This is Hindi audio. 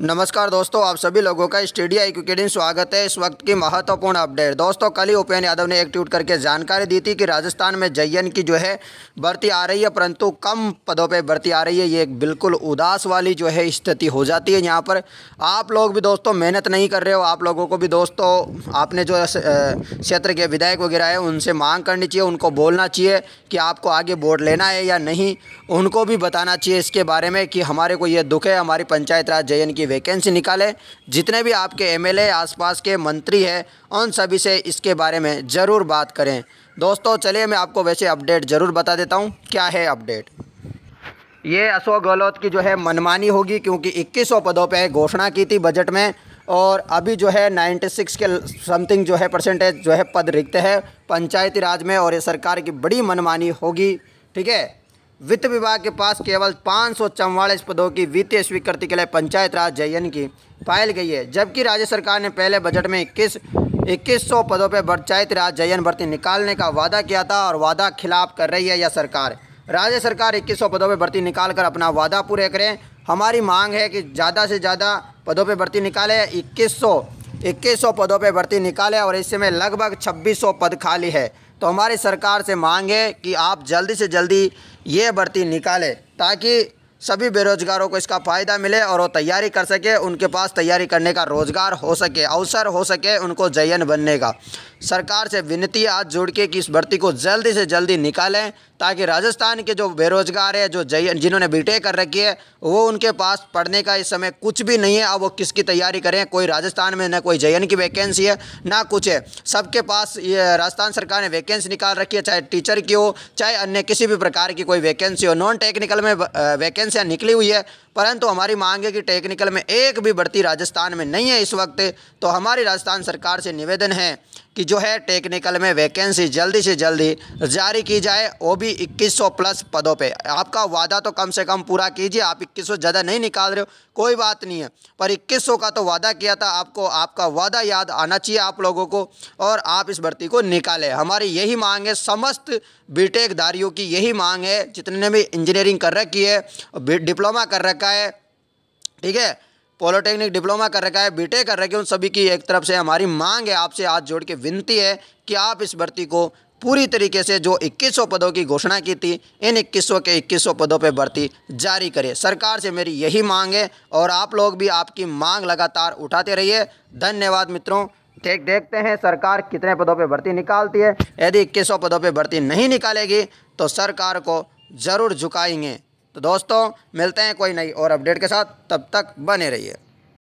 नमस्कार दोस्तों आप सभी लोगों का स्टेडिया दिन स्वागत है इस वक्त की महत्वपूर्ण अपडेट दोस्तों कल ही उपेन यादव ने एक ट्वीट करके जानकारी दी थी कि राजस्थान में जयन की जो है भर्ती आ रही है परंतु कम पदों पे भर्ती आ रही है ये एक बिल्कुल उदास वाली जो है स्थिति हो जाती है यहाँ पर आप लोग भी दोस्तों मेहनत नहीं कर रहे हो आप लोगों को भी दोस्तों आपने जो क्षेत्र के विधायक वगैरह है उनसे मांग करनी चाहिए उनको बोलना चाहिए कि आपको आगे वोट लेना है या नहीं उनको भी बताना चाहिए इसके बारे में कि हमारे को ये दुख है हमारी पंचायत राज जयन की की वैकेंसी निकाले जितने भी आपके एमएलए आसपास के मंत्री हैं उन सभी से इसके बारे में ज़रूर बात करें दोस्तों चलिए मैं आपको वैसे अपडेट ज़रूर बता देता हूँ क्या है अपडेट ये अशोक गहलोत की जो है मनमानी होगी क्योंकि 2100 पदों पे घोषणा की थी बजट में और अभी जो है 96 के समथिंग जो है परसेंटेज जो है पद रिक्त है पंचायती राज में और ये सरकार की बड़ी मनमानी होगी ठीक है वित्त विभाग के पास केवल पाँच पदों की वित्तीय स्वीकृति के लिए पंचायत राज जयन की फाइल गई है जबकि राज्य सरकार ने पहले बजट में इक्कीस इक्कीस सौ पदों पर पंचायत राज जयन भर्ती निकालने का वादा किया था और वादा खिलाफ कर रही है यह सरकार राज्य सरकार इक्कीस सौ पदों पर भर्ती निकाल कर अपना वादा पूरे करें हमारी मांग है कि ज़्यादा से ज़्यादा पदों पर भर्ती निकाले इक्कीस सौ इक्कीस सौ पदों पर भर्ती निकाले और इस समय लगभग छब्बीस सौ पद खाली है तो हमारी सरकार से मांग है कि आप जल्दी से जल्दी ये भर्ती निकालें ताकि सभी बेरोजगारों को इसका फ़ायदा मिले और वो तैयारी कर सके उनके पास तैयारी करने का रोज़गार हो सके अवसर हो सके उनको जयन बनने का सरकार से विनती आज जोड़ के कि इस भर्ती को जल्दी से जल्दी निकालें ताकि राजस्थान के जो बेरोजगार है जो जयन जिन्होंने बीटेक कर रखी है वो उनके पास पढ़ने का इस समय कुछ भी नहीं है अब वो किसकी तैयारी करें कोई राजस्थान में ना कोई जयन की वैकेंसी है ना कुछ है सबके पास ये राजस्थान सरकार ने वैकेंसी निकाल रखी है चाहे टीचर की हो चाहे अन्य किसी भी प्रकार की कोई वैकेंसी हो नॉन टेक्निकल में वैकेंसी ट्रेन से निकली हुई है परंतु हमारी मांग है कि टेक्निकल में एक भी भर्ती राजस्थान में नहीं है इस वक्त तो हमारी राजस्थान सरकार से निवेदन है कि जो है टेक्निकल में वैकेंसी जल्दी से जल्दी जारी की जाए वो भी 2100 प्लस पदों पे आपका वादा तो कम से कम पूरा कीजिए आप 2100 ज़्यादा नहीं निकाल रहे हो कोई बात नहीं है पर 2100 का तो वादा किया था आपको आपका वादा याद आना चाहिए आप लोगों को और आप इस भर्ती को निकालें हमारी यही मांग है समस्त बीटेकधारियों की यही मांग है जितने भी इंजीनियरिंग कर रखी है डिप्लोमा कर रखा रखा है ठीक है पॉलिटेक्निक डिप्लोमा कर रखा है बीटे कर रखे उन सभी की एक तरफ से हमारी मांग है आपसे हाथ जोड़ के विनती है कि आप इस भर्ती को पूरी तरीके से जो 2100 पदों की घोषणा की थी इन 2100 के 2100 पदों पर भर्ती जारी करें सरकार से मेरी यही मांग है और आप लोग भी आपकी मांग लगातार उठाते रहिए धन्यवाद मित्रों देख देखते हैं सरकार कितने पदों पर भर्ती निकालती है यदि 2100 पदों पर भर्ती नहीं निकालेगी तो सरकार को ज़रूर झुकाएंगे तो दोस्तों मिलते हैं कोई नई और अपडेट के साथ तब तक बने रहिए